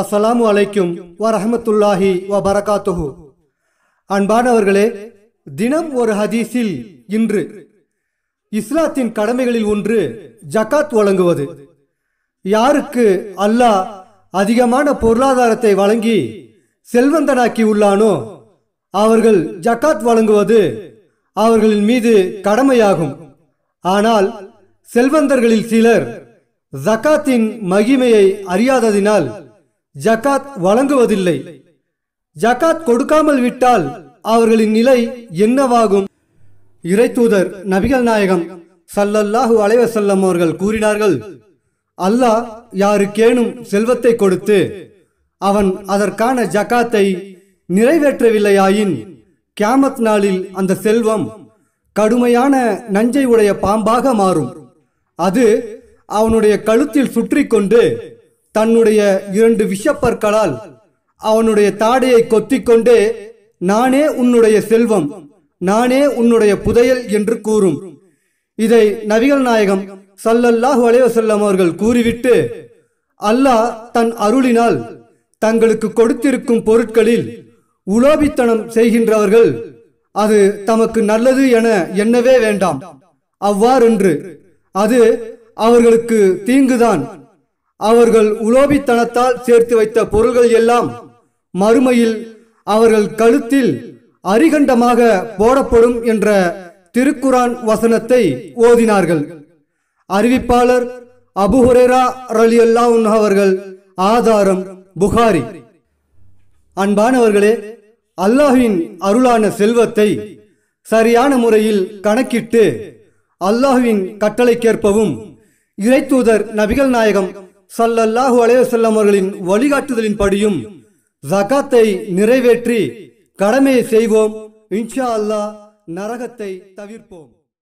அஸ்ஸலாமு அலைக்கும் வரஹமத்துல்லாஹி வ பரகாத்துஹு அன்பானவர்களே தினம் ஒரு ஹதீஸில் இன்று இஸ்லாத்தின் கடமைகளில் ஒன்று ஜகாத் வழங்குவது யாருக்கு அல்லாஹ் அதிகமான பொருளாதாரத்தை வழங்கி செல்வந்தனாக்கி உள்ளானோ அவர்கள் ஜக்காத் வழங்குவது அவர்களின் மீது கடமையாகும் ஆனால் செல்வந்தர்களில் சிலர் ஜக்காத்தின் மகிமையை அறியாததினால் ஜகாத் வழங்குவதில்லை ஜகாத் கொடுக்காமல் விட்டால் அவர்களின் நிலை என்னவாகும் இறைத்தூதர் நபிகள் நாயகம் சல்லல்லாஹு அலைவசல்லம் அவர்கள் கூறினார்கள் அல்லாஹ் யாருக்கேனும் செல்வத்தை கொடுத்து அவன் அதற்கான ஜகாத்தை நிறைவேற்றவில்லையாயின் கியாமத் நாளில் அந்த செல்வம் கடுமையான நஞ்சை உடைய பாம்பாக மாறும் அது அவனுடைய கழுத்தில் சுற்றி கொண்டு தன்னுடைய இரண்டு விஷப்பற்களால் அவனுடைய தாடையை கொத்தி கொண்டே நானே உன்னுடைய செல்வம் நானே உன்னுடைய புதையல் என்று கூறும் இதை நவிகள் நாயகம் சல்லல்லாஹு அலைவசல்லம் அவர்கள் கூறிவிட்டு அல்லாஹ் தன் அருளினால் தங்களுக்கு கொடுத்திருக்கும் பொருட்களில் உலோபித்தனம் செய்கின்றவர்கள் அது தமக்கு நல்லது என எண்ணவே வேண்டாம் அவ்வாறென்று அது அவர்களுக்கு தீங்குதான் அவர்கள் உலோபித்தனத்தால் சேர்த்து வைத்த பொருள்கள் எல்லாம் மறுமையில் அவர்கள் கழுத்தில் அரிகண்டமாக போடப்படும் என்ற திருக்குரான் வசனத்தை ஓதினார்கள் அறிவிப்பாளர் அபுஹுரேரா ரலி அல்லா அவர்கள் ஆதாரம் புகாரி அன்பானவர்களே அல்லாஹின் அருளான செல்வத்தை சரியான முறையில் கணக்கிட்டு அல்லாஹுவின் கட்டளைக்கேற்பவும் இறைத்தூதர் நபிகள் நாயகம் சல்லல்லாஹு அலைவசல்லம் அவர்களின் வழிகாட்டுதலின் படியும் ஜகாத்தை நிறைவேற்றி கடமையை செய்வோம் இன்ஷா அல்லாஹ் நரகத்தை தவிர்ப்போம்